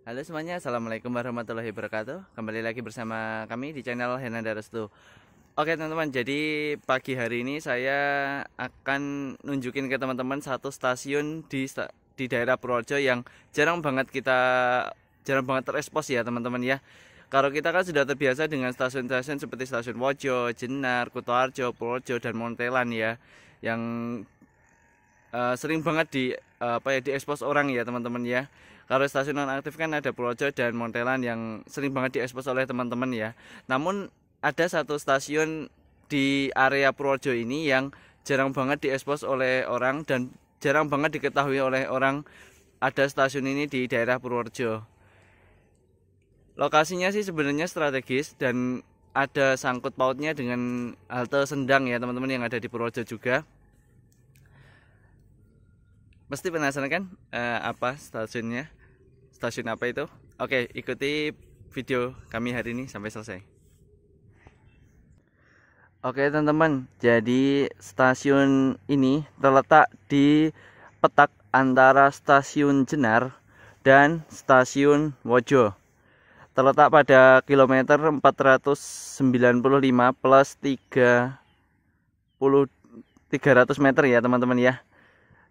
Halo semuanya, Assalamualaikum warahmatullahi wabarakatuh Kembali lagi bersama kami di channel Hernanda Restu Oke teman-teman, jadi pagi hari ini saya akan nunjukin ke teman-teman satu stasiun di, di daerah Purworejo yang jarang banget kita jarang banget terespos ya teman-teman ya kalau kita kan sudah terbiasa dengan stasiun-stasiun seperti stasiun Wojo, Jenar, Kutoarjo, Purworejo, dan Montelan ya yang uh, sering banget di uh, apa ya diekspos orang ya teman-teman ya kalau stasiun non aktif kan ada Purworejo dan Montelan yang sering banget diekspos oleh teman-teman ya. Namun ada satu stasiun di area Purworejo ini yang jarang banget diekspos oleh orang dan jarang banget diketahui oleh orang ada stasiun ini di daerah Purworejo. Lokasinya sih sebenarnya strategis dan ada sangkut pautnya dengan halte Sendang ya teman-teman yang ada di Purworejo juga pasti penasaran kan eh, apa stasiunnya stasiun apa itu oke ikuti video kami hari ini sampai selesai oke teman-teman jadi stasiun ini terletak di petak antara stasiun Jenar dan stasiun Wojo terletak pada kilometer 495 plus 30 300 meter ya teman-teman ya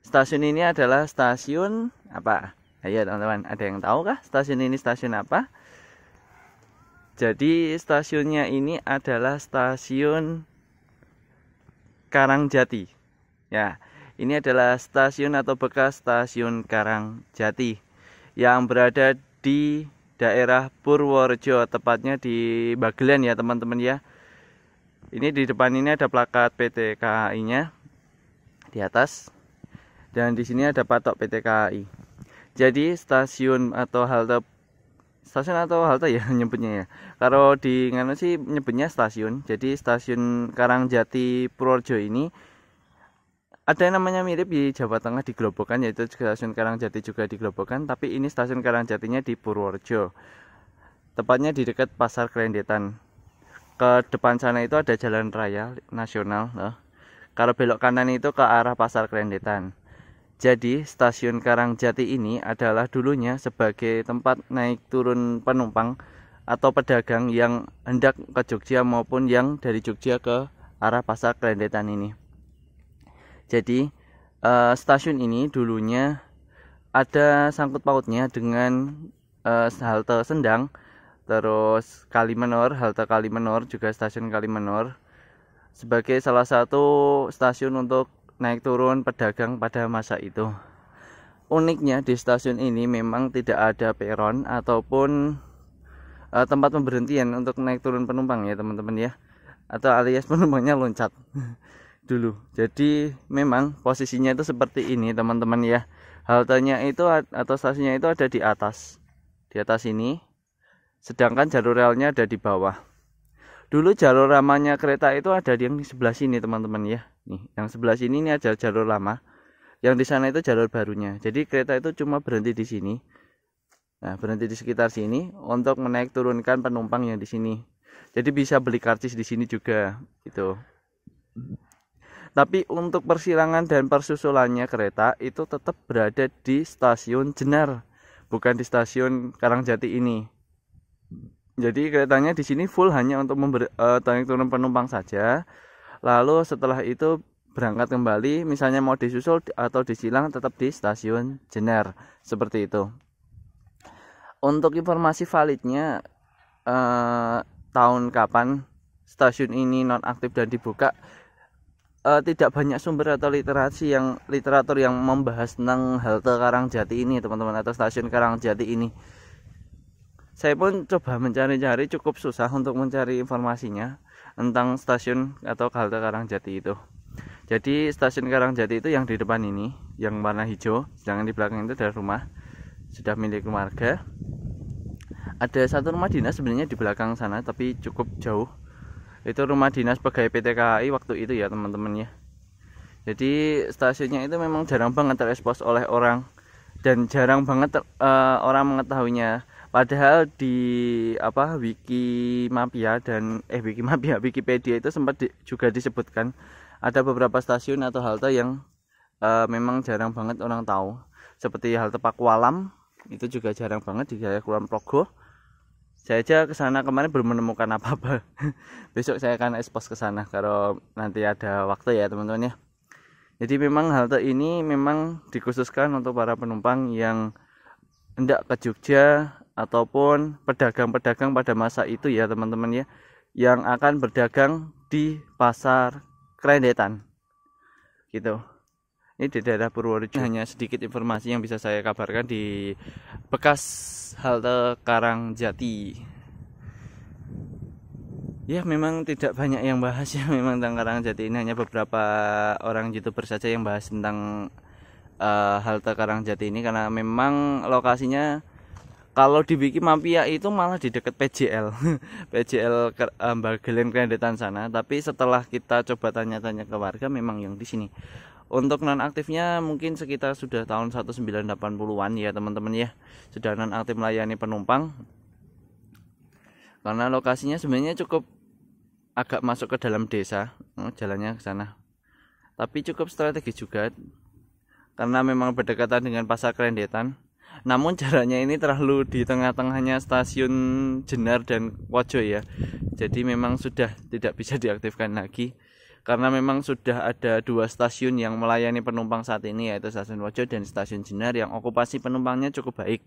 stasiun ini adalah stasiun apa Ayo teman-teman, ada yang tahu kah stasiun ini stasiun apa? Jadi stasiunnya ini adalah stasiun Karangjati. Ya, ini adalah stasiun atau bekas stasiun Karangjati yang berada di daerah Purworejo, tepatnya di Bagelen ya teman-teman ya. Ini di depan ini ada plakat PT KAI-nya di atas dan di sini ada patok PT KAI jadi stasiun atau halte stasiun atau halte ya nyebutnya ya kalau di nganu sih nyebutnya stasiun jadi stasiun Karangjati Purworejo ini ada yang namanya mirip di Jawa Tengah di Globokan yaitu stasiun Karangjati juga di Globokan tapi ini stasiun Karangjatinya di Purworejo tepatnya di dekat pasar Kerendetan ke depan sana itu ada jalan raya nasional loh. Eh. kalau belok kanan itu ke arah pasar Kerendetan jadi stasiun Karangjati ini adalah dulunya sebagai tempat naik turun penumpang atau pedagang yang hendak ke Jogja maupun yang dari Jogja ke arah pasar Klendetan ini. Jadi eh, stasiun ini dulunya ada sangkut pautnya dengan eh, halte Sendang, terus Kalimenor, halte Kalimenor juga stasiun Kalimenor sebagai salah satu stasiun untuk naik turun pedagang pada masa itu. Uniknya di stasiun ini memang tidak ada peron ataupun uh, tempat pemberhentian untuk naik turun penumpang ya teman-teman ya atau alias penumpangnya loncat dulu. Jadi memang posisinya itu seperti ini teman-teman ya. Haltanya itu atau stasiunnya itu ada di atas. Di atas ini. Sedangkan jalur relnya ada di bawah. Dulu jalur ramanya kereta itu ada di yang di sebelah sini teman-teman ya nih yang sebelah sini ini ada jalur lama yang di sana itu jalur barunya jadi kereta itu cuma berhenti di sini nah berhenti di sekitar sini untuk menaik turunkan penumpang yang di sini jadi bisa beli karcis di sini juga itu. tapi untuk persilangan dan persusulannya kereta itu tetap berada di stasiun Jenar bukan di stasiun Karangjati ini jadi keretanya di sini full hanya untuk memberi uh, turun penumpang saja lalu setelah itu berangkat kembali misalnya mau disusul atau disilang tetap di stasiun Jener seperti itu untuk informasi validnya eh, tahun kapan stasiun ini nonaktif dan dibuka eh, tidak banyak sumber atau literasi yang literatur yang membahas tentang halte Karangjati ini teman-teman atau stasiun Karangjati ini saya pun coba mencari-cari cukup susah untuk mencari informasinya tentang stasiun atau halte Karangjati itu. Jadi stasiun Karangjati itu yang di depan ini, yang warna hijau, sedangkan di belakang itu adalah rumah sudah milik keluarga. Ada satu rumah dinas sebenarnya di belakang sana, tapi cukup jauh. Itu rumah dinas pegawai PT KAI waktu itu ya teman-teman ya. Jadi stasiunnya itu memang jarang banget terekspos oleh orang dan jarang banget uh, orang mengetahuinya padahal di apa wiki mafia dan eh wiki mafia Wikipedia itu sempat di, juga disebutkan ada beberapa stasiun atau halte yang uh, memang jarang banget orang tahu seperti halte Pakualam itu juga jarang banget di daerah Kulon Progo saya aja ke sana kemarin belum menemukan apa-apa. Besok saya akan ekspos ke sana kalau nanti ada waktu ya, teman-teman ya. Jadi memang halte ini memang dikhususkan untuk para penumpang yang hendak ke Jogja ataupun pedagang-pedagang pada masa itu ya teman-teman ya yang akan berdagang di pasar kerendetan gitu ini di daerah Purworejo hanya sedikit informasi yang bisa saya kabarkan di bekas halte Karangjati ya memang tidak banyak yang bahas ya memang tentang Karangjati ini hanya beberapa orang youtuber saja yang bahas tentang uh, halte Karangjati ini karena memang lokasinya kalau di Wiki Mampia itu malah di dekat PJL PJL Mbagelen eh, Krendetan sana tapi setelah kita coba tanya-tanya ke warga memang yang di sini untuk nonaktifnya mungkin sekitar sudah tahun 1980-an ya teman-teman ya sudah aktif melayani penumpang karena lokasinya sebenarnya cukup agak masuk ke dalam desa oh, jalannya ke sana tapi cukup strategis juga karena memang berdekatan dengan pasar kerendetan namun jaraknya ini terlalu di tengah-tengahnya stasiun Jenar dan Wajo ya jadi memang sudah tidak bisa diaktifkan lagi karena memang sudah ada dua stasiun yang melayani penumpang saat ini yaitu stasiun Wajo dan stasiun Jenar yang okupasi penumpangnya cukup baik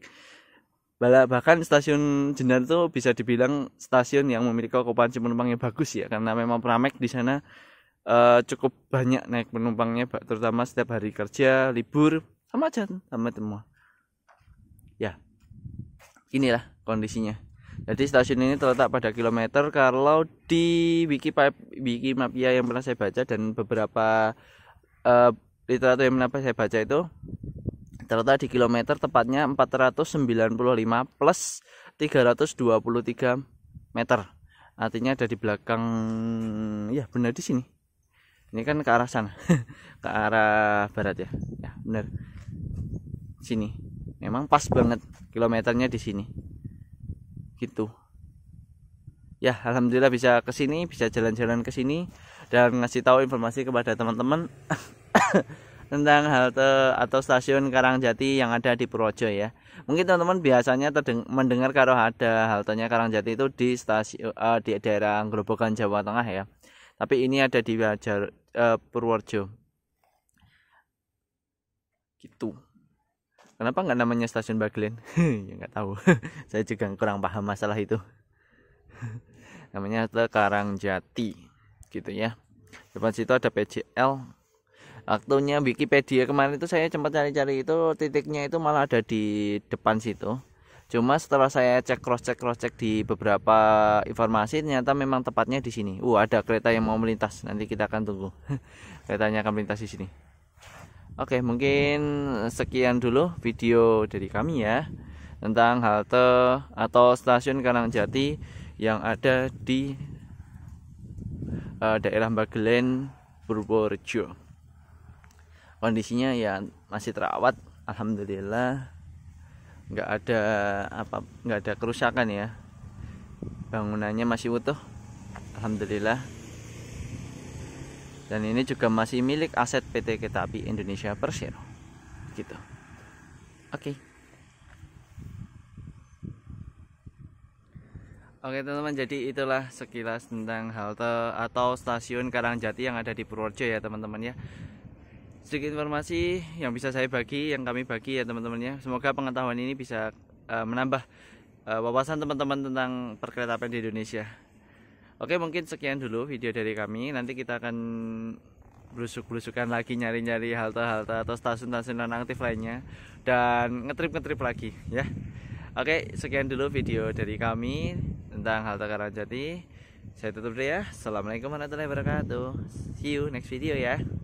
bahkan stasiun Jenar itu bisa dibilang stasiun yang memiliki okupansi penumpangnya bagus ya karena memang Pramek di sana uh, cukup banyak naik penumpangnya terutama setiap hari kerja libur sama aja sama semua inilah kondisinya jadi stasiun ini terletak pada kilometer kalau di wiki wiki mapia yang pernah saya baca dan beberapa uh, literatur yang pernah saya baca itu terletak di kilometer tepatnya 495 plus 323 meter artinya ada di belakang ya benar di sini ini kan ke arah sana ke arah barat ya ya benar sini memang pas banget kilometernya di sini gitu ya alhamdulillah bisa ke sini bisa jalan-jalan ke sini dan ngasih tahu informasi kepada teman-teman tentang halte atau stasiun Karangjati yang ada di Purwojo ya. Mungkin teman-teman biasanya mendengar kalau ada haltenya Karangjati itu di stasiun uh, eh, di daerah Grobogan Jawa Tengah ya. Tapi ini ada di Wajar, uh, Purworejo. Gitu. Kenapa nggak namanya stasiun Bagelen? ya nggak tahu. Saya juga kurang paham masalah itu. namanya Jati, gitu ya. Depan situ ada PJL. Waktunya Wikipedia kemarin itu saya cepat cari-cari itu titiknya itu malah ada di depan situ. Cuma setelah saya cek cross check cross check di beberapa informasi ternyata memang tepatnya di sini. Uh ada kereta yang mau melintas. Nanti kita akan tunggu. Keretanya akan melintas di sini. Oke, mungkin sekian dulu video dari kami ya tentang halte atau stasiun Karangjati yang ada di uh, daerah Bagelen Purworejo. Kondisinya ya masih terawat, alhamdulillah. Nggak ada apa, nggak ada kerusakan ya. Bangunannya masih utuh, alhamdulillah dan ini juga masih milik aset PT Kereta Api Indonesia Persero gitu oke okay. Oke teman-teman jadi itulah sekilas tentang halte atau stasiun Karangjati yang ada di Purworejo ya teman-teman ya Sedikit informasi yang bisa saya bagi, yang kami bagi ya teman-teman ya Semoga pengetahuan ini bisa uh, menambah uh, wawasan teman-teman tentang perkeretaapian di Indonesia Oke mungkin sekian dulu video dari kami Nanti kita akan Blusuk-blusukan lagi nyari-nyari halte-halte atau stasiun-stasiun non aktif lainnya dan ngetrip-ngetrip lagi ya. Oke, sekian dulu video dari kami tentang halte Karangjati. Saya tutup dulu ya. Assalamualaikum warahmatullahi wabarakatuh. See you next video ya.